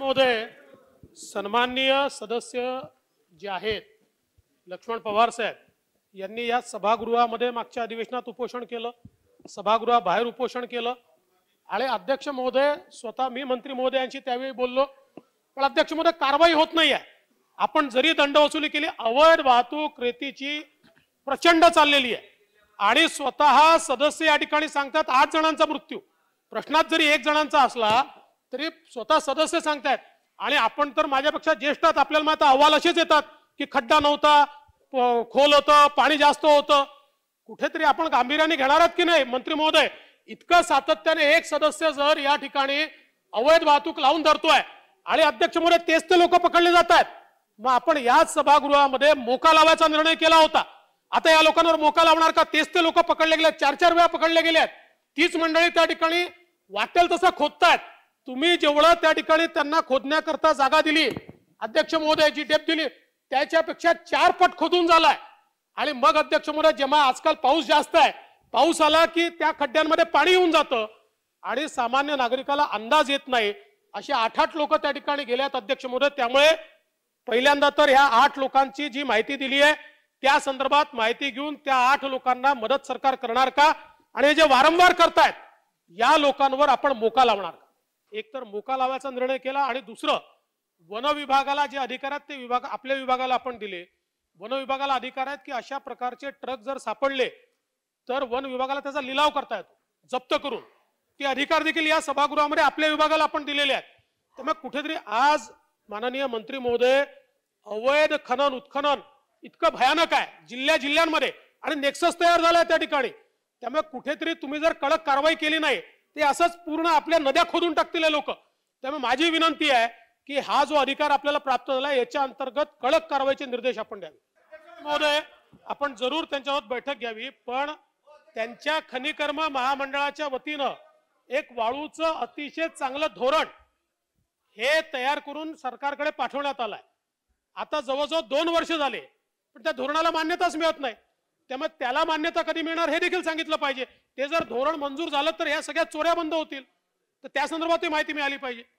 महोदय सन्माननीय सदस्य जे आहेत लक्ष्मण पवार साहेब यांनी या सभागृहामध्ये मागच्या अधिवेशनात उपोषण केलं सभागृहा बाहेर उपोषण केलं आणि अध्यक्ष महोदय स्वतः मी मंत्री महोदयांशी त्यावेळी बोललो पण अध्यक्ष महोदय कारवाई होत नाही आहे आपण जरी दंड वसुली केली अवैध वाहतूक रेतीची प्रचंड चाललेली आहे आणि स्वतः सदस्य या ठिकाणी सांगतात आठ जणांचा मृत्यू प्रश्नात जरी एक जणांचा असला तरी स्वतः सदस्य सांगतायत आणि आपण तर माझ्यापेक्षा ज्येष्ठात आपल्याला मात्र अहवाल असेच येतात की खड्डा नव्हता खोल होत पाणी जास्त होतं कुठेतरी आपण गांभीर्याने घेणार आहात की नाही मंत्री महोदय इतकं सातत्याने एक सदस्य जर या ठिकाणी अवैध वाहतूक लावून धरतोय आणि अध्यक्ष मोरे तेच ते लोक पकडले जात आहेत मग आपण याच सभागृहामध्ये मोका लावायचा निर्णय केला होता आता या लोकांवर मोका लावणार का तेच ते लोक पकडले गेले चार चार वेळा पकडले गेले आहेत तीच मंडळी त्या ठिकाणी वाटेल तसं खोदतायत तुम्ही जेवढा त्या ठिकाणी त्यांना खोदण्याकरता जागा दिली अध्यक्ष महोदयाची जी डेप दिली त्याच्यापेक्षा चार पट खोदून झालाय आणि मग अध्यक्ष महोदय जेव्हा आजकाल पाऊस जास्त आहे पाऊस आला की त्या खड्ड्यांमध्ये पाणी येऊन जातं आणि सामान्य नागरिकाला अंदाज येत नाही असे आठ आठ लोक त्या ठिकाणी गेल्यात अध्यक्ष महोदय त्यामुळे पहिल्यांदा तर ह्या आठ लोकांची जी माहिती दिली आहे त्या संदर्भात माहिती घेऊन त्या आठ लोकांना मदत सरकार करणार का आणि जे वारंवार करतायत या लोकांवर आपण मोका लावणार का एक तर मोका लावायचा निर्णय केला आणि दुसरं वन विभागाला जे अधिकार आहेत ते विभाग आपल्या विभागाला आपण दिले वन विभागाला अधिकार आहेत की अशा प्रकारचे ट्रक जर सापडले तर वन विभागाला त्याचा लिलाव करता येतो जप्त करून ते अधिकार देखील या सभागृहामध्ये आपल्या विभागाला आपण दिलेले आहेत त्यामुळे कुठेतरी आज माननीय मंत्री महोदय अवैध खनन उत्खनन इतकं भयानक आहे जिल्ह्या जिल्ह्यांमध्ये आणि नेक्सस तयार झाला त्या ठिकाणी त्यामुळे कुठेतरी तुम्ही जर कडक कारवाई केली नाही ते असंच पूर्ण आपल्या नद्या खोदून टाकतील लोक त्यामुळे माझी विनंती आहे की हा जो अधिकार आपल्याला प्राप्त झाला याच्या अंतर्गत कडक कारवाईचे निर्देश आपण द्यावे महोदय आपण जरूर त्यांच्यावर बैठक घ्यावी पण त्यांच्या खनिकर्म महामंडळाच्या वतीनं एक वाळूचं अतिशय चांगलं धोरण हे तयार करून सरकारकडे पाठवण्यात आलंय आता जवळजवळ दोन वर्ष झाले पण त्या धोरणाला मान्यताच मिळत नाही त्यामुळे त्याला मान्यता कधी मिळणार हे देखील सांगितलं पाहिजे ते जर धोरण मंजूर झालं तर ह्या सगळ्या चोऱ्या बंद होतील तर त्या संदर्भात माहिती मिळाली पाहिजे